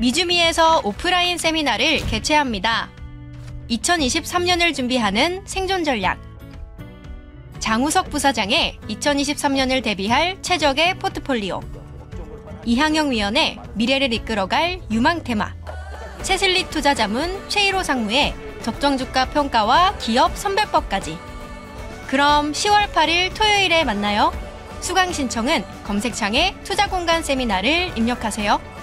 미주미에서 오프라인 세미나를 개최합니다. 2023년을 준비하는 생존 전략. 장우석 부사장의 2023년을 대비할 최적의 포트폴리오. 이항영 위원의 미래를 이끌어갈 유망 테마. 채슬리 투자 자문 최일호 상무의 적정 주가 평가와 기업 선별법까지. 그럼 10월 8일 토요일에 만나요. 수강 신청은 검색창에 투자 공간 세미나를 입력하세요.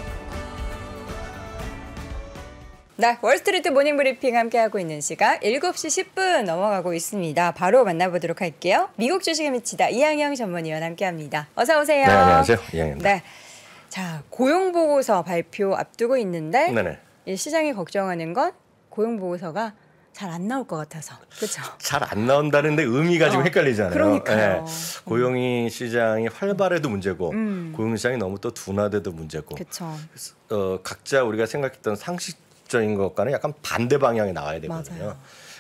네, 월스트리트 모닝 브리핑 함께하고 있는 시각 7시 10분 넘어가고 있습니다. 바로 만나보도록 할게요. 미국 주식에 미치다 이양영 전문위원 함께합니다. 어서 오세요. 네, 안녕하세요. 이양영입니다. 네. 자, 고용 보고서 발표 앞두고 있는데 네네. 시장이 걱정하는 건 고용 보고서가 잘 안 나올 것 같아서 그렇죠. 잘 안 나온다는데 의미가 어, 지 헷갈리잖아요. 그러니까요. 네. 고용이 시장이 활발해도 문제고 음. 고용 시장이 너무 또 둔화돼도 문제고. 그렇죠. 어, 각자 우리가 생각했던 상식 적적인 것과는 약간 반대 방향에 나와야 되거든요.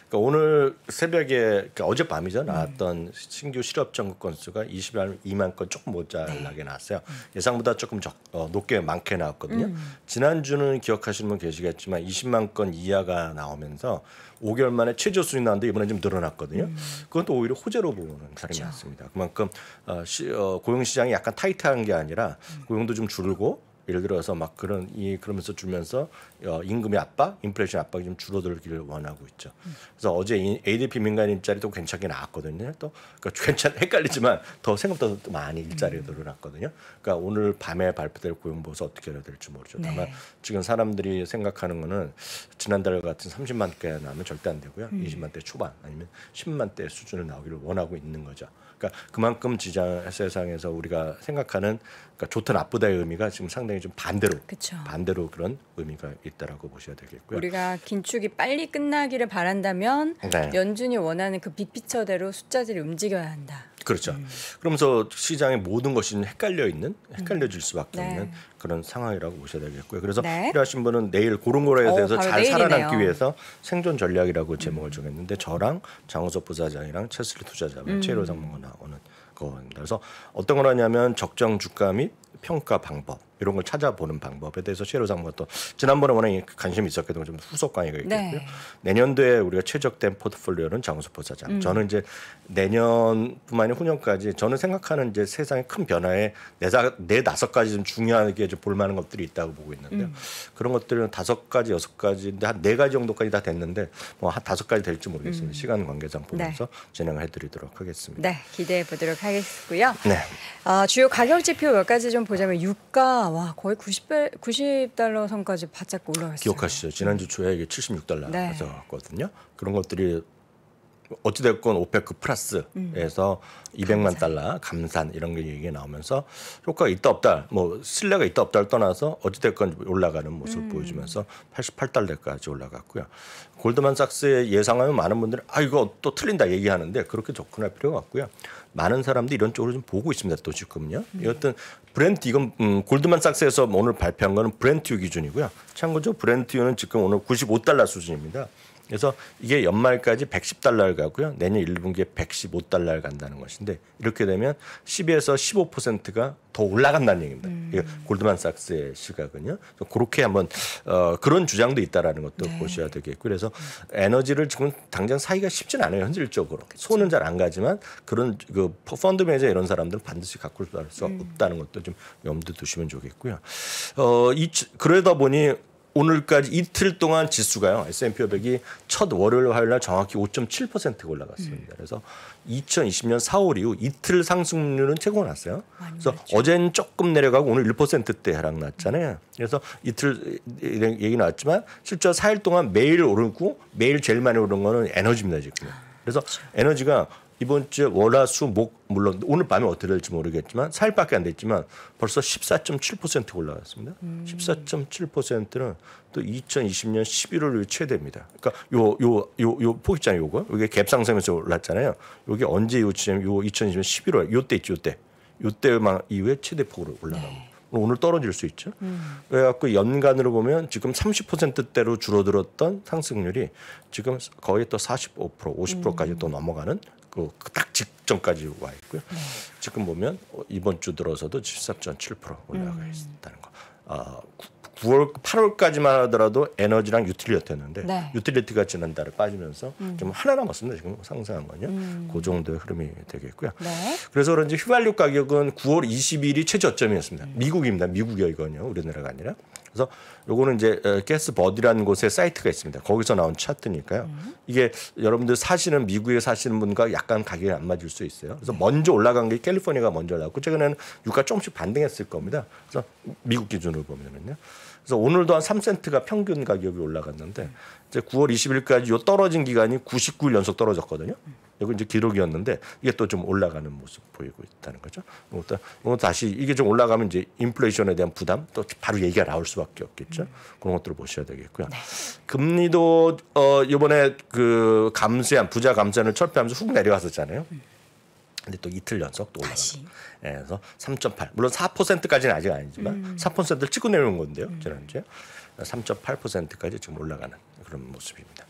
그러니까 오늘 새벽에 그러니까 어젯밤이죠 나왔던 네. 신규 실업 전국 건수가 22만 건 조금 모자라게 네. 나왔어요. 예상보다 조금 적, 어, 높게 많게 나왔거든요. 음. 지난주는 기억하시는 분 계시겠지만 20만 건 이하가 나오면서 5개월 만에 최저 수준이 나왔는데 이번에 좀 늘어났거든요. 음. 그건 또 오히려 호재로 보는 사람이 많습니다. 그만큼 어, 시, 어, 고용 시장이 약간 타이트한 게 아니라 음. 고용도 좀 줄고 예를 들어서 막 그런 이 그러면서 주면서 어, 임금의 압박, 인플레이션 압박이 좀 줄어들기를 원하고 있죠. 그래서 어제 ADP 민간 일자리도 괜찮게 나왔거든요. 또 그러니까 괜찮 헷갈리지만 더 생각보다 더 많이 일자리가 음. 늘어났거든요. 그러니까 오늘 밤에 발표될 고용보수 어떻게 해야 될지 모르죠. 네. 다만 네. 지금 사람들이 생각하는 거는 지난달 같은 30만 개 나오면 절대 안 되고요. 음. 20만 대 초반 아니면 10만 대 수준을 나오기를 원하고 있는 거죠. 그러니까 그만큼 지장 세상에서 우리가 생각하는 그러니까 좋든 나쁘다의 의미가 지금 상당히 굉장히 좀 반대로 그쵸. 반대로 그런 의미가 있다라고 보셔야 되겠고요. 우리가 긴축이 빨리 끝나기를 바란다면 네. 연준이 원하는 그 빅피처대로 숫자들이 움직여야 한다. 그렇죠. 음. 그러면서 시장의 모든 것이 헷갈려 있는, 헷갈려질 음. 수밖에 네. 없는 그런 상황이라고 보셔야 되겠고요. 그래서 네. 필요하신 분은 내일 그런 거에 어, 대해서 오, 잘 내일이네요. 살아남기 위해서 생존 전략이라고 음. 제목을 정했는데 저랑 장우석 부사장이랑 최슬리 투자자와 음. 최일호 상무가 나오는 거 그래서 어떤 걸 하냐면 적정 주가 및 평가 방법, 이런 걸 찾아보는 방법에 대해서 최로 장관또 지난번에 워낙 관심이 있었기 때문에 좀 후속 강의가 네. 있겠고요. 네. 내년도에 우리가 최적된 포트폴리오는 장수포 사장. 음. 저는 이제 내년뿐만이 후년까지 저는 생각하는 이제 세상의 큰 변화에 내자 네 다섯 가지 좀 중요하게 좀 볼만한 것들이 있다고 보고 있는데요. 음. 그런 것들은 다섯 가지 여섯 가지인데 한 네 가지 정도까지 다 됐는데 뭐 한 다섯 가지 될지 모르겠습니다. 음. 시간 관계상 네. 보면서 네. 진행을 해드리도록 하겠습니다. 네, 기대해 보도록 하겠고요. 네. 어, 주요 가격 지표 몇 가지 좀 보자면 유가 와 거의 9 0 90달러 선까지 바짝 올라갔어요. 기억하시죠? 지난주 초에 이게 76달러 네. 갔거든요 그런 것들이 어찌됐건 오페크 플러스에서 음. 200만 감산. 달러 감산 이런 게 얘기 나오면서 효과가 있다 없다 뭐 신뢰가 있다 없다를 떠나서 어찌됐건 올라가는 모습을 음. 보여주면서 88달러까지 올라갔고요. 골드만삭스의 예상하면 많은 분들이 아 이거 또 틀린다 얘기하는데 그렇게 접근할 필요가 없고요. 많은 사람들이 이런 쪽으로 좀 보고 있습니다. 또 지금요. 어떤 브렌트 이건 음, 골드만삭스에서 오늘 발표한 거는 브렌트유 기준이고요. 참고로 적으 브렌트유는 지금 오늘 95달러 수준입니다. 그래서 이게 연말까지 110달러를 가고요. 내년 1분기에 115달러를 간다는 것인데 이렇게 되면 10에서 15%가 더 올라간다는 얘기입니다. 음. 골드만삭스의 시각은요. 그렇게 한번 어, 그런 주장도 있다라는 것도 네. 보셔야 되겠고 그래서 음. 에너지를 지금 당장 사기가 쉽진 않아요. 현실적으로 그치. 손은 잘 안 가지만 그런 그 펀드 매니저 이런 사람들은 반드시 가꿀 수수 없다는 음. 것도 좀 염두 두시면 좋겠고요. 어, 이, 그러다 보니 오늘까지 이틀 동안 지수가요. S&P 500이 첫 월요일 화요일 날 정확히 5.7%가 올라갔습니다. 음. 그래서 2020년 4월 이후 이틀 상승률은 최고 났어요. 그래서 그렇죠. 어젠 조금 내려가고 오늘 1%대 하락 났잖아요. 그래서 이틀 얘기 나왔지만 실제 4일 동안 매일 오르고 매일 제일 많이 오른 거는 에너지입니다, 지금. 그래서 그렇죠. 에너지가 이번 주에 월화수 목 물론 오늘 밤에 어떻게 될지 모르겠지만 4일밖에 안 됐지만 벌써 14.7%올라갔습니다 음. 14.7%는 또 2020년 11월 최대입니다. 그러니까 요 요 요요폭 있잖아요. 요거 이게 갭 상승에서 올랐잖아요. 요게 언제 요쯤 요 2020년 11월 요때 있죠. 요때 요때만 이후에 최대 폭으로 올라갑니다. 네. 오늘 떨어질 수 있죠. 음. 그래갖고 연간으로 보면 지금 30%대로 줄어들었던 상승률이 지금 거의 또45% 50%까지 음. 또 넘어가는 그딱 직전까지 와 있고요. 네. 지금 보면 어, 이번 주 들어서도 1 3 7 올라가 음. 있다는 거. 아, 9월, 8월까지만 하더라도 에너지랑 유틸리티였는데 네. 유틸리티가 지난달에 빠지면서 음. 좀 하나 남았습니다. 지금 상승한 거는요 음. 그 정도의 흐름이 되겠고요. 네. 그래서 그런지 휘발유 가격은 9월 20일이 최저점이었습니다. 미국입니다. 미국이요 이건요. 우리나라가 아니라. 그래서 요거는 이제 게스버디라는 곳에 사이트가 있습니다. 거기서 나온 차트니까요. 이게 여러분들 사시는 미국에 사시는 분과 약간 가격이 안 맞을 수 있어요. 그래서 네. 먼저 올라간 게 캘리포니아가 먼저 나왔고 최근에는 유가 조금씩 반등했을 겁니다. 그래서 미국 기준으로 보면은요. 그래서 오늘도 한 3센트가 평균 가격이 올라갔는데 이제 9월 20일까지 요 떨어진 기간이 99일 연속 떨어졌거든요. 이거 이제 기록이었는데 이게 또 좀 올라가는 모습 보이고 있다는 거죠. 일단 뭐 뭐 다시 이게 좀 올라가면 이제 인플레이션에 대한 부담 또 바로 얘기가 나올 수밖에 없겠죠. 그런 것들을 보셔야 되겠고요. 네. 금리도 어 이번에 그 감세한 부자 감세를 철폐하면서 훅내려갔었잖아요 음. 근데 또 이틀 연속 또 올라가. 예, 그래서 3.8. 물론 4%까지는 아직 아니지만 음. 4%를 찍고 내려온 건데요. 음. 지난주에 3.8%까지 지금 올라가는 그런 모습입니다.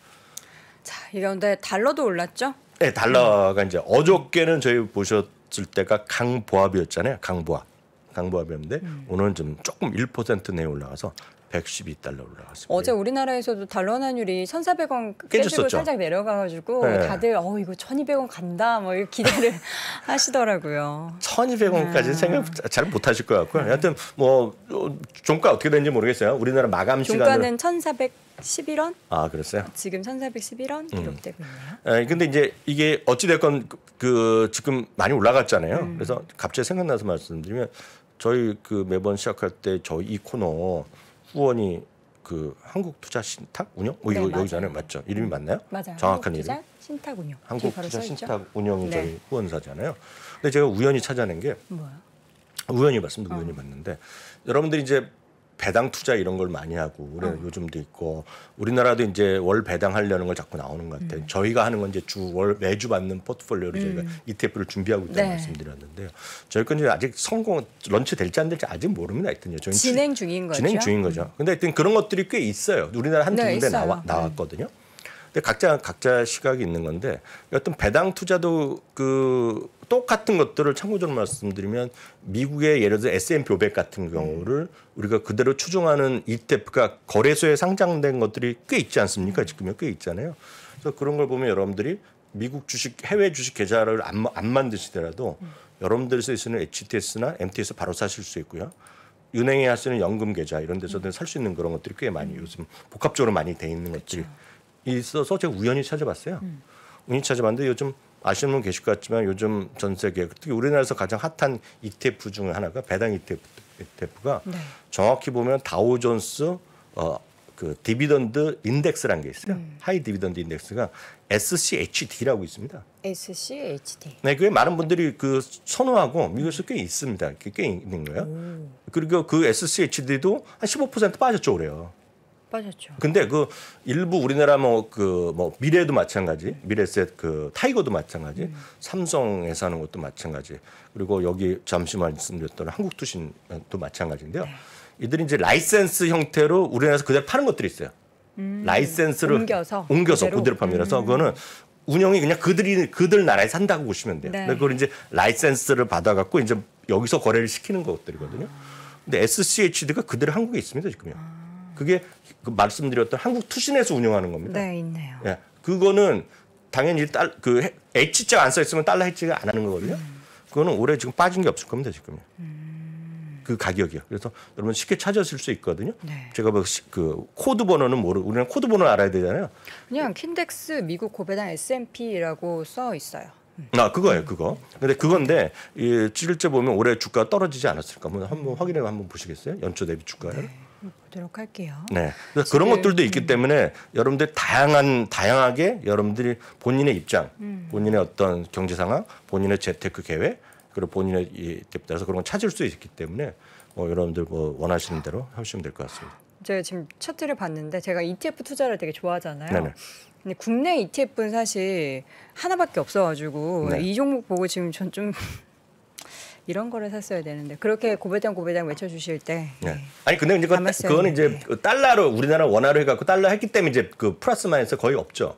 자, 이 가운데 달러도 올랐죠? 네, 달러가 음. 이제 어저께는 저희 보셨을 때가 강보합이었잖아요. 강보합. 강보합이었는데 음. 오늘은 좀 조금 1%내에 올라가서 112달러 올라갔습니다. 어제 우리나라에서도 달러 환율이 1,400원 그 깨지고 살짝 내려가가지고 네. 다들 어 이거 1,200원 간다 뭐 기대를 하시더라고요. 1,200원까지 네. 생각 잘 못하실 것 같고요. 여튼뭐 어, 종가 어떻게 되는지 모르겠어요. 우리나라 마감 시간은 1 4 11원? 아, 그랬어요? 지금 1,411원 음. 기록되고 있네요. 에, 근데 이제 이게 어찌됐건 그, 그 지금 많이 올라갔잖아요. 음. 그래서 갑자기 생각나서 말씀드리면 저희 그 매번 시작할 때 저희 이 코너 후원이 그 한국 투자 신탁 운영 뭐 네, 이거 여기잖아요 맞죠 이름이 맞나요? 맞아요. 정확한 이름. 신탁 운영. 한국 투자 신탁 운영이 네. 저희 후원사잖아요. 근데 제가 우연히 찾아낸 게 뭐야? 우연히 봤습니다. 어. 우연히 봤는데 여러분들이 이제 배당 투자 이런 걸 많이 하고 그래 어. 요즘도 있고 우리나라도 이제 월 배당하려는 걸 자꾸 나오는 것 같아요. 음. 저희가 하는 건 이제 주 월 매주 받는 포트폴리오를 음. 저희가 e ETF를 준비하고 있다는 네. 말씀드렸는데요. 저희 건 이제 아직 성공 런치 될지 안 될지 아직 모릅니다. 하여튼요. 저희 진행 중인 거죠. 진행 중인 거죠. 음. 근데 하여튼 그런 것들이 꽤 있어요. 우리나라 한두 네, 군데 나와, 네. 나왔거든요. 근데 각자 각자 시각이 있는 건데 어떤 배당 투자도 그 똑같은 것들을 참고적으로 말씀드리면 미국의 예를 들어 S&P 500 같은 음. 경우를 우리가 그대로 추종하는 ETF가 그러니까 거래소에 상장된 것들이 꽤 있지 않습니까? 음. 지금꽤 있잖아요. 그래서 그런 걸 보면 여러분들이 미국 주식 해외 주식 계좌를 안, 안 만드시더라도 음. 여러분들 쓰시는 HTS나 MTS 바로 사실 수 있고요. 은행에 하시는 연금 계좌 이런 데서든 살수 있는 그런 것들이 꽤 많이 요즘 복합적으로 많이 돼 있는 그렇 것들이 있어서 제가 우연히 찾아봤어요. 우연히 찾아봤는데 요즘 아시는 분 계실 것 같지만 요즘 전 세계 특히 우리나라에서 가장 핫한 ETF 중에 하나가 배당 ETF, ETF가 네. 정확히 보면 다우존스 어, 그 디비던드 인덱스라는 게 있어요. 음. 하이 디비던드 인덱스가 SCHD라고 있습니다. SCHD. 네, 그게 많은 분들이 그 선호하고 미국에서 꽤 있습니다. 꽤 있는 거예요. 오. 그리고 그 SCHD도 한 15% 빠졌죠, 그래요 빠졌죠. 근데 그 일부 우리나라 뭐그뭐 그 뭐 미래도 마찬가지, 미래셋 그 타이거도 마찬가지, 음. 삼성에서 하는 것도 마찬가지, 그리고 여기 잠시 말씀드렸던 한국투신도 마찬가지인데요. 네. 이들이 이제 라이센스 형태로 우리나라에서 그대로 파는 것들이 있어요. 음. 라이센스를 옮겨서, 옮겨서 그대로, 그대로 팝니다서 음. 그거는 운영이 그냥 그들이 그들 나라에 산다고 보시면 돼요. 네. 그걸 이제 라이센스를 받아갖고 이제 여기서 거래를 시키는 것들이거든요. 근데 SCHD가 그대로 한국에 있습니다 지금요. 아. 그게 그 말씀드렸던 한국 투신에서 운영하는 겁니다. 네, 있네요. 예. 그거는 당연히 딸, 그 h 자안써 있으면 달러 해치가 안 하는 거거든요. 음. 그거는 올해 지금 빠진 게 없을 겁니다, 지금 음. 그 가격이요. 그래서 여러분 쉽게 찾으실 수 있거든요. 네. 제가 뭐 그 코드 번호는 모르, 우리는 코드 번호 알아야 되잖아요. 그냥 킨덱스 미국 고배당 S&P라고 써 있어요. 음. 아, 그거예요, 그거. 근데 그건데 이 실제 보면 올해 주가 떨어지지 않았을까? 한번, 확인해 한번 보시겠어요? 연초 대비 주가요. 네. 하도록 할게요. 네. 그래서 네, 그런 것들도 있기 음. 때문에 여러분들 다양한 다양하게 여러분들이 본인의 입장, 음. 본인의 어떤 경제 상황, 본인의 재테크 계획 그리고 본인의 이에 따라서 그런 걸 찾을 수 있기 때문에 뭐 여러분들 뭐 원하시는 대로 하시면 될 것 같습니다. 제가 지금 차트를 봤는데 제가 ETF 투자를 되게 좋아하잖아요. 네네. 근데 국내 ETF는 사실 하나밖에 없어가지고 네. 이 종목 보고 지금 전좀 이런 거를 샀어야 되는데 그렇게 고배당 고배당 외쳐주실 때 네. 아니 근데 이제 그건, 그건 이제 그 달러로 우리나라 원화로 해갖고 달러 했기 때문에 이제 그 플러스 마이너스 거의 없죠.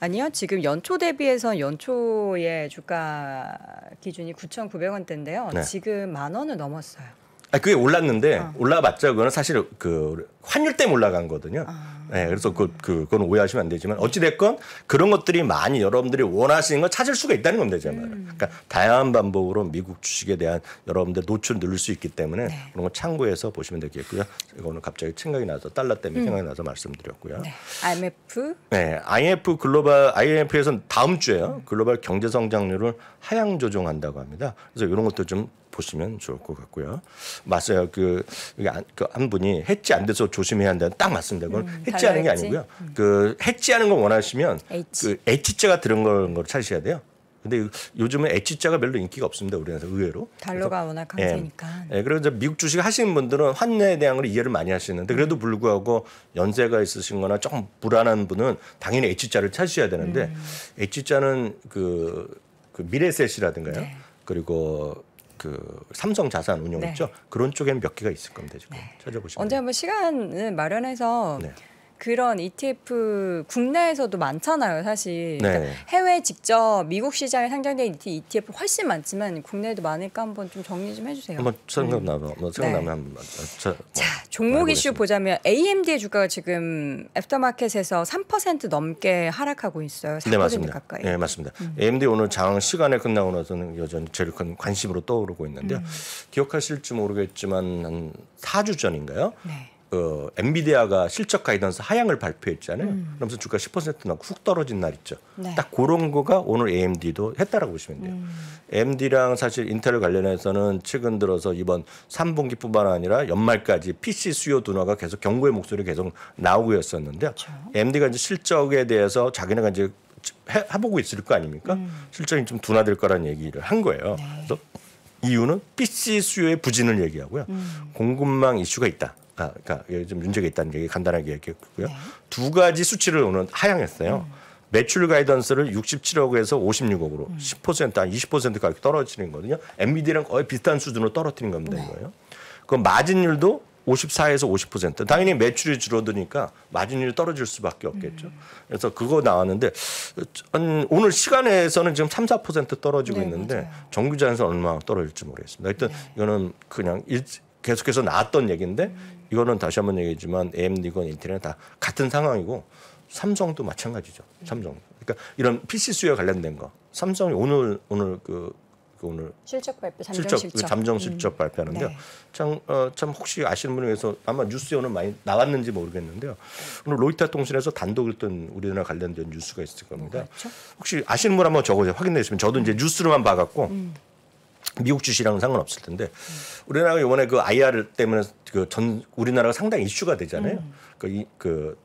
아니요. 지금 연초 대비해서 연초의 주가 기준이 9,900원대인데요. 네. 지금 만 원을 넘었어요. 아 그게 올랐는데 어. 올라봤죠 그거는 사실 그 환율 때문에 올라간 거거든요. 아. 네, 그래서 그, 그 그건 오해하시면 안 되지만 어찌 됐건 그런 것들이 많이 여러분들이 원하시는 걸 찾을 수가 있다는 건니잖아요 음. 그러니까 다양한 방법으로 미국 주식에 대한 여러분들 노출 늘릴 수 있기 때문에 네. 그런 거 참고해서 보시면 되겠고요. 제가 오늘 갑자기 생각이 나서 달러 때문에 음. 생각이 나서 말씀드렸고요. 네. IMF. 네, IMF 글로벌 IMF에서는 다음 주에요. 글로벌 경제 성장률을 하향 조정한다고 합니다. 그래서 이런 것도 좀 보시면 좋을 것 같고요. 맞아요. 그 그한 분이 해지 안 돼서 조심해야 한다는 딱 맞습니다. 그건 음, 해지하는 게 아니고요. 음. 그 해지하는 걸 원하시면 H. 그 H자가 들은 걸, 걸 찾으셔야 돼요. 근데 요즘은 H자가 별로 인기가 없습니다. 우리나라에서 의외로. 달러가 그래서, 워낙 예. 강세니까. 예, 예, 그래서 미국 주식 하시는 분들은 환내에 대한 걸 이해를 많이 하시는데 그래도 불구하고 연세가 있으신 거나 조금 불안한 분은 당연히 H자를 찾으셔야 되는데 음. H자는 그, 그 미래셋이라든가요. 네. 그리고 그 삼성 자산 운용 네. 있죠. 그런 쪽에는 몇 개가 있을 겁니다. 지금 네. 찾아보시면 언제 한번 시간을 마련해서 네. 그런 ETF 국내에서도 많잖아요, 사실. 네. 그러니까 해외 직접 미국 시장에 상장된 ETF 훨씬 많지만 국내에도 많으니까 한번 좀 정리 좀 해주세요. 한번 생각나면 뭐 생각나면 네. 한번. 자, 뭐자 뭐 종목 이슈 보자면 AMD의 주가가 지금 애프터마켓에서 3% 넘게 하락하고 있어요. 네 맞습니다. 가까이. 네 맞습니다. 음. AMD 오늘 장 시간에 끝나고 나서는 여전히 제일 큰 관심으로 떠오르고 있는데요. 음. 기억하실지 모르겠지만 한 4주 전인가요? 네. 그 엔비디아가 실적 가이던스 하향을 발표했잖아요. 음. 그러면서 주가 10% 나고 훅 떨어진 날 있죠. 네. 딱 그런 거가 오늘 AMD도 했다라고 보시면 돼요. 음. AMD랑 사실 인텔 관련해서는 최근 들어서 이번 3분기뿐만 아니라 연말까지 PC 수요 둔화가 계속 경고의 목소리 계속 나오고 있었는데 그렇죠. AMD가 이제 실적에 대해서 자기네가 이제 해, 해보고 있을 거 아닙니까? 음. 실적이 좀 둔화될 거라는 얘기를 한 거예요. 네. 그래서 이유는 PC 수요의 부진을 얘기하고요. 음. 공급망 이슈가 있다. 아, 그러니까 여기 좀 문제가 있다는 얘기 간단하게 얘기했고요. 네. 두 가지 수치를 오늘 하향했어요. 음. 매출 가이던스를 67억에서 56억으로 음. 10%한 20%까지 떨어지는 거거든요. 엔비디랑 거의 비슷한 수준으로 떨어뜨린 겁니다, 네. 거예요그 마진율도 54에서 50%. 당연히 매출이 줄어드니까 마진율이 떨어질 수밖에 없겠죠. 음. 그래서 그거 나왔는데 오늘 시간에서는 지금 3, 4% 떨어지고 네, 있는데 정규자에서 얼마 떨어질지 모르겠습니다. 일단 네. 이거는 그냥 일, 계속해서 나왔던 얘기인데 음. 이거는 다시 한번 얘기지만 AMD건 인텔이다 같은 상황이고 삼성도 마찬가지죠. 삼성. 그러니까 이런 PC 수요에 관련된 거. 삼성이 오늘 오늘 그, 그 오늘 실적 발표 잠정 실적, 실적. 그 잠정 음. 실적 음. 발표하는데요. 네. 참, 어, 참 혹시 아시는 분에 의해서 아마 뉴스에 오늘 많이 나왔는지 모르겠는데요. 오늘 로이터 통신에서 단독을 뜬 우리나라 관련된 뉴스가 있을 겁니다. 그 혹시 아시는 분 한번 적어서 확인해 주시면 저도 이제 뉴스로만 봐갖고 음. 미국 주식이랑 은 상관없을 텐데 우리나라가 이번에 그 IR 때문에 그 전 우리나라가 상당히 이슈가 되잖아요. 음. 그이그 그,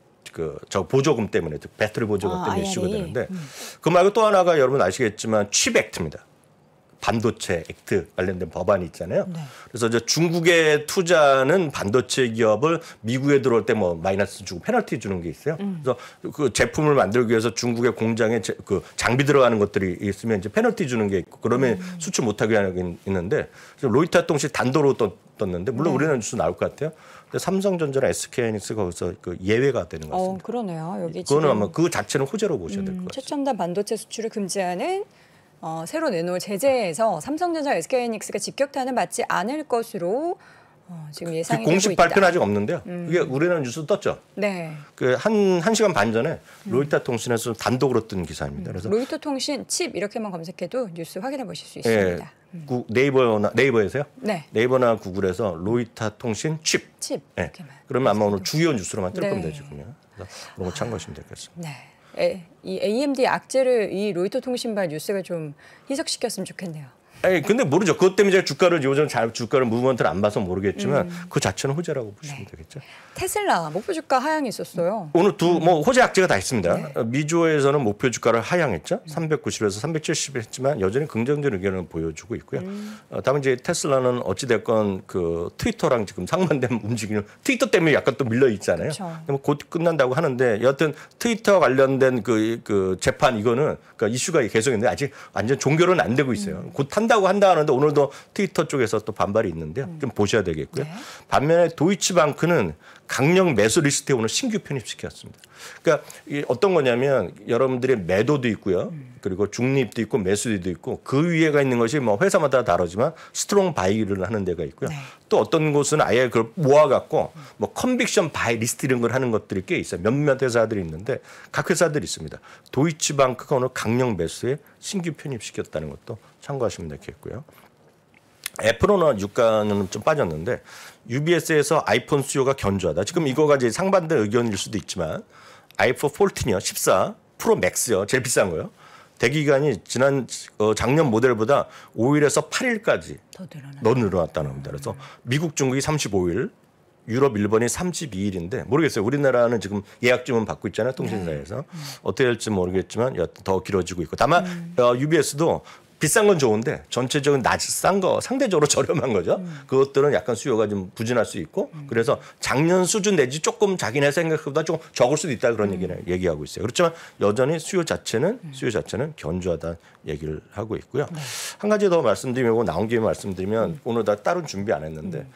그저 그 보조금 때문에 배터리 보조금 아, 때문에 IRA. 이슈가 예. 되는데 음. 그 말고 또 하나가 여러분 아시겠지만 취백트입니다. 반도체 액트 관련된 법안이 있잖아요. 네. 그래서 이제 중국에 투자는 반도체 기업을 미국에 들어올 때 뭐 마이너스 주고 페널티 주는 게 있어요. 음. 그래서 그 제품을 만들기 위해서 중국의 공장에 제, 그 장비 들어가는 것들이 있으면 이제 페널티 주는 게 있고 그러면 음. 수출 못하게 하는 게 있는데 로이터 통신 단도로 떴, 떴는데 물론 네. 우리는주 뉴스 나올 것 같아요. 삼성전자나 SK하이닉스 거기서 그 예외가 되는 것 어, 같습니다. 어, 그러네요. 여기 그거는 아마 그 자체는 호재로 보셔야 될것 음, 같아요. 최첨단 반도체 수출을 금지하는 어, 새로 내놓을 제재에서 삼성전자 SK하이닉스가 직격탄을 맞지 않을 것으로 어, 지금 그 예상이 공식 발표는 아직 없는데요. 음. 그게 우리나라 뉴스 떴죠. 네. 그 한 한 시간 반 전에 음. 로이터 통신에서 단독으로 뜬 기사입니다. 음. 그래서 로이터 통신 칩 이렇게만 검색해도 뉴스 확인해 보실 수 예, 있습니다. 예, 구, 네이버나 네이버에서요? 네. 네이버나 구글에서 로이터 통신 칩. 칩. 예. 그러면 아마 오늘 주요 뉴스로만 뜰 네. 겁니다 지금요. 그래서 그런 거 참고하시면 되겠습니다. 아, 네. 에, 예, 이 AMD 악재를 이 로이터 통신발 뉴스가 좀 희석시켰으면 좋겠네요. 예, 근데 모르죠. 그것 때문에 제가 주가를 요즘 잘 주가를 무브먼트를 안 봐서 모르겠지만 음. 그 자체는 호재라고 보시면 네. 되겠죠. 테슬라 목표 주가 하향이 있었어요. 오늘 두 뭐 호재 악재가다 있습니다. 네. 어, 미주에서는 목표 주가를 하향했죠. 390에서 음. 370 했지만 여전히 긍정적인 의견을 보여주고 있고요. 음. 어, 다만 이제 테슬라는 어찌 됐건 그 트위터랑 지금 상반된 움직임을 트위터 때문에 약간 또 밀려 있잖아요. 그렇곧 뭐 끝난다고 하는데 여하튼 트위터 관련된 그, 그 재판 이거는 그니까 이슈가 계속 있는데 아직 완전 종결은 안 되고 있어요. 음. 곧 탄. 한다고 한다 하는데 오늘도 트위터 쪽에서 또 반발이 있는데요. 음. 좀 보셔야 되겠고요. 네. 반면에 도이치방크는 강력 매수 리스트에 오늘 신규 편입시켰습니다. 그러니까 이게 어떤 거냐면 여러분들의 매도도 있고요. 음. 그리고 중립도 있고 매수도 있고 그 위에가 있는 것이 뭐 회사마다 다르지만 스트롱 바이를 하는 데가 있고요. 네. 또 어떤 곳은 아예 그걸 모아갖고 뭐 컨빅션 바이 리스트 이런 걸 하는 것들이 꽤 있어요. 몇몇 회사들이 있는데 각 회사들이 있습니다. 도이치방크가 오늘 강력 매수에 신규 편입시켰다는 것도 참고하시면 되겠고요. 애플은 유가는 좀 빠졌는데 UBS에서 아이폰 수요가 견조하다. 지금 이거가 이제 상반된 의견일 수도 있지만 아이폰 1 4요14 프로 맥스요. 제일 비싼 거요. 대기간이 지난 어, 작년 모델보다 5일에서 8일까지 더, 더 늘어났다는 겁니다. 그래서 미국, 중국이 35일, 유럽, 일본이 32일인데 모르겠어요. 우리나라는 지금 예약 주문 받고 있잖아요. 통신사에서 네. 어떻게 될지 모르겠지만 더 길어지고 있고 다만 음. 어, UBS도 비싼 건 좋은데 전체적인 낮싼 거 상대적으로 저렴한 거죠. 음. 그것들은 약간 수요가 좀 부진할 수 있고 음. 그래서 작년 수준 내지 조금 자기네 생각보다 조금 적을 수도 있다 그런 음. 얘기를 얘기하고 있어요. 그렇지만 여전히 수요 자체는 음. 수요 자체는 견조하다는 얘기를 하고 있고요. 네. 한 가지 더 말씀드리고 나온 김에 말씀드리면 음. 오늘 다 따로 준비 안 했는데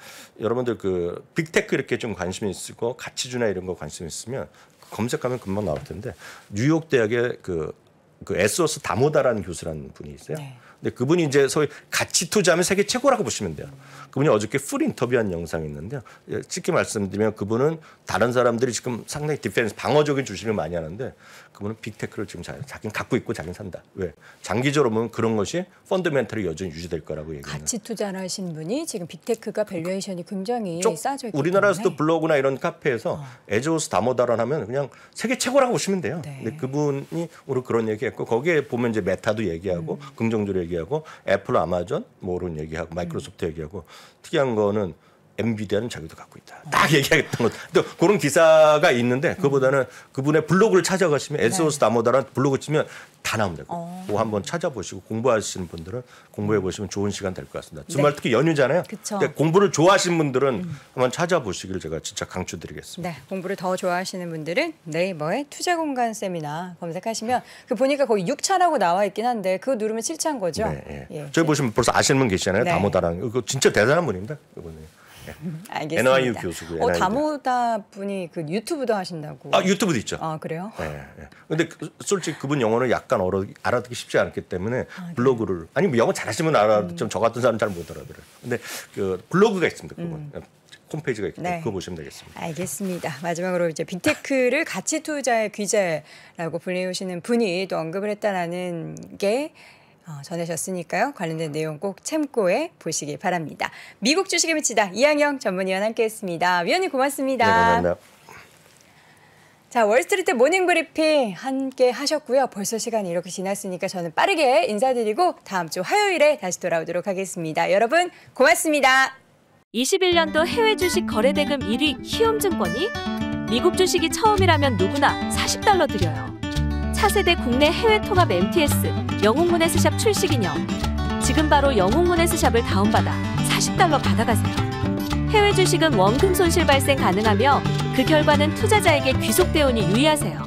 여러분들 그 빅테크 이렇게 좀 관심 있으고 가치주나 이런 거 관심 있으면 검색하면 금방 나올 텐데 뉴욕 대학의 그그 에스오스 다모다라는 교수라는 분이 있어요. 네. 근데 그분이 이제 소위 가치 투자하면 세계 최고라고 보시면 돼요. 그분이 어저께 풀 인터뷰한 영상이 있는데요. 예, 쉽게 말씀드리면 그분은 다른 사람들이 지금 상당히 디펜스 방어적인 주식을 많이 하는데 그분은 빅테크를 지금 잘, 자기 갖고 있고 자기 산다. 왜? 장기적으로 보면 그런 것이 펀드멘털이 여전히 유지될 거라고 얘기해요. 가치 투자를 하신 분이 지금 빅테크가 밸류에이션이 굉장히 싸져 있기 우리나라에서도 블로그나 이런 카페에서 어. 에조스 다모다란 하면 그냥 세계 최고라고 보시면 돼요. 네. 근데 그분이 오늘 그런 얘기했고 거기에 보면 이제 메타도 얘기하고 음. 긍정적으로 얘기 얘기하고 애플, 아마존 뭐 이런 얘기하고 마이크로소프트 얘기하고 특이한 거는 엔비디아는 자기도 갖고 있다. 딱얘기하겠다 것. 또 그런 기사가 있는데 그보다는 그분의 블로그를 찾아가시면 네. 에스오스 나모다라 블로그 치면 다 나옵니다. 어. 그거 한번 찾아보시고 공부하시는 분들은 공부해 보시면 좋은 시간 될 것 같습니다. 주말 네. 특히 연휴잖아요. 그쵸. 공부를 좋아하시는 분들은 음. 한번 찾아보시길 제가 진짜 강추드리겠습니다. 네, 공부를 더 좋아하시는 분들은 네이버에 투자공간 세미나 검색하시면 그 보니까 거의 6차라고 나와 있긴 한데 그거 누르면 7차인 거죠. 네, 예. 예. 저희 네. 보시면 벌써 아시는 분 계시잖아요. 네. 다모다랑 그거 진짜 대단한 분입니다. 이분이. 음, 알겠습니다. NIU 교수고요. 어, 다모다 분이 그 유튜브도 하신다고. 아 유튜브도 있죠. 아 그래요? 예. 네, 네. 근데 그, 솔직히 그분 영어는 약간 어려, 알아듣기 쉽지 않기 때문에 아, 네. 블로그를 아니 뭐 영어 잘하시면 알아듣지 음. 저 같은 사람 잘못 알아들어요. 근데 그 블로그가 있습니다. 그분. 음. 홈페이지가 있기 때문 네. 그거 보시면 되겠습니다. 알겠습니다. 마지막으로 이제 빅테크를 가치 투자의 귀재라고 불리우시는 분이 또 언급을 했다라는 게 어, 전해셨으니까요. 관련된 내용 꼭 참고해 보시기 바랍니다. 미국 주식에 미치다 이양영 전문위원 함께했습니다. 위원님 고맙습니다. 네, 감사합니다. 자, 월스트리트 모닝 브리핑 함께 하셨고요. 벌써 시간이 이렇게 지났으니까 저는 빠르게 인사드리고 다음 주 화요일에 다시 돌아오도록 하겠습니다. 여러분, 고맙습니다. 21년도 해외 주식 거래 대금 1위 키움증권이 미국 주식이 처음이라면 누구나 40달러 드려요. 4세대 국내 해외 통합 MTS 영웅문해스샵 출시 기념 지금 바로 영웅문해스샵을 다운받아 40달러 받아가세요. 해외 주식은 원금 손실 발생 가능하며 그 결과는 투자자에게 귀속 대운이 유의하세요.